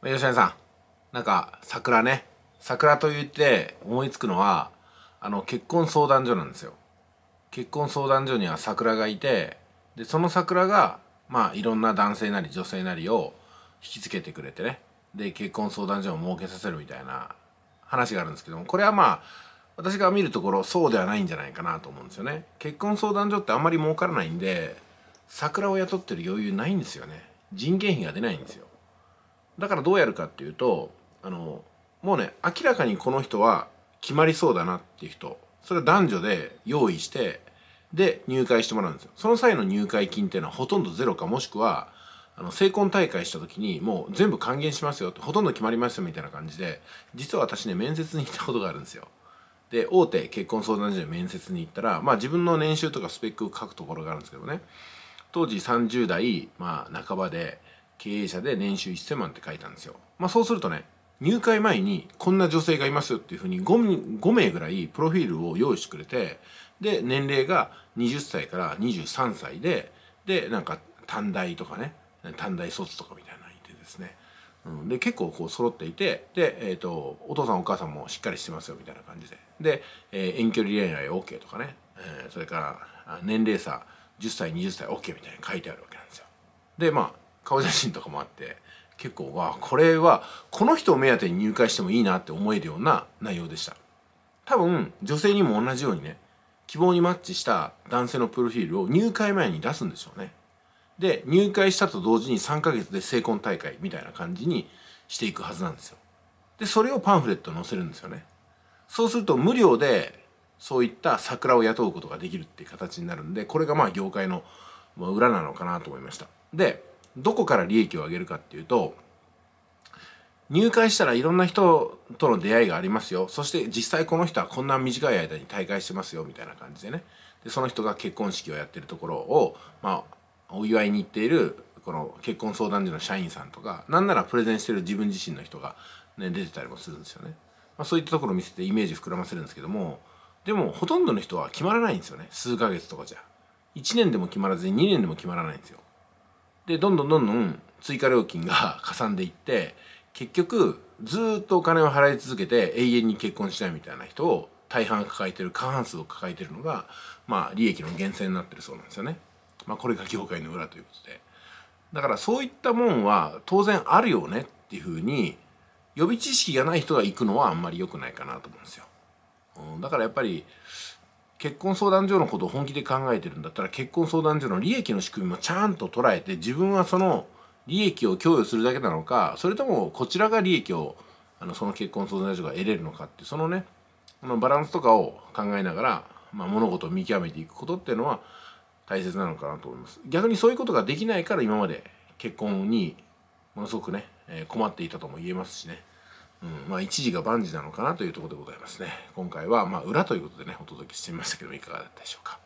吉谷さん、なんか桜ね、桜と言って思いつくのは、あの結婚相談所なんですよ。結婚相談所には桜がいて、で、その桜が、まあいろんな男性なり女性なりを引きつけてくれてね、で、結婚相談所を設けさせるみたいな話があるんですけども、これはまあ、私が見るところそうではないんじゃないかなと思うんですよね。結婚相談所ってあんまり儲からないんで、桜を雇ってる余裕ないんですよね。人件費が出ないんですよ。だからどうやるかっていうとあのもうね明らかにこの人は決まりそうだなっていう人それ男女で用意してで入会してもらうんですよその際の入会金っていうのはほとんどゼロかもしくはあの成婚大会した時にもう全部還元しますよってほとんど決まりますよみたいな感じで実は私ね面接に行ったことがあるんですよで大手結婚相談所で面接に行ったらまあ自分の年収とかスペックを書くところがあるんですけどね当時30代まあ半ばで経営者で年収1000万って書いたんですよ。まあそうするとね、入会前にこんな女性がいますっていうふうに 5, 5名ぐらいプロフィールを用意してくれて、で、年齢が20歳から23歳で、で、なんか短大とかね、短大卒とかみたいなのいてですね。うん、で、結構こう揃っていて、で、えっ、ー、と、お父さんお母さんもしっかりしてますよみたいな感じで。で、えー、遠距離恋愛 OK とかね、えー、それから年齢差10歳、20歳 OK みたいに書いてあるわけなんですよ。で、まあ、顔写真とかもあって結構わこれはこの人を目当てに入会してもいいなって思えるような内容でした多分女性にも同じようにね希望にマッチした男性のプロフィールを入会前に出すんでしょうねで入会したと同時に3ヶ月で成婚大会みたいな感じにしていくはずなんですよでそれをパンフレットに載せるんですよねそうすると無料でそういった桜を雇うことができるっていう形になるんでこれがまあ業界の裏なのかなと思いましたでどこから利益を上げるかっていうと入会したらいろんな人との出会いがありますよそして実際この人はこんな短い間に退会してますよみたいな感じでねでその人が結婚式をやってるところを、まあ、お祝いに行っているこの結婚相談所の社員さんとかなんならプレゼンしてる自分自身の人が、ね、出てたりもするんですよね、まあ、そういったところを見せてイメージ膨らませるんですけどもでもほとんどの人は決まらないんですよね数ヶ月とかじゃ1年でも決まらずに2年でも決まらないんですよでどんどんどんどん追加料金が かさんでいって結局ずっとお金を払い続けて永遠に結婚しないみたいな人を大半抱えてる過半数を抱えてるのがまあ利益の源泉になってるそうなんですよね。まあ、これが業界の裏ということでだからそういったもんは当然あるよねっていうふうに予備知識がない人が行くのはあんまり良くないかなと思うんですよ。だからやっぱり結婚相談所のことを本気で考えてるんだったら結婚相談所の利益の仕組みもちゃんと捉えて自分はその利益を供与するだけなのかそれともこちらが利益をあのその結婚相談所が得れるのかってそのねこのバランスとかを考えながら、まあ、物事を見極めていくことっていうのは大切なのかなと思います逆にそういうことができないから今まで結婚にものすごくね困っていたとも言えますしね。うんまあ、一時が万事なのかなというところでございますね今回はまあ裏ということでねお届けしてみましたけどいかがだったでしょうか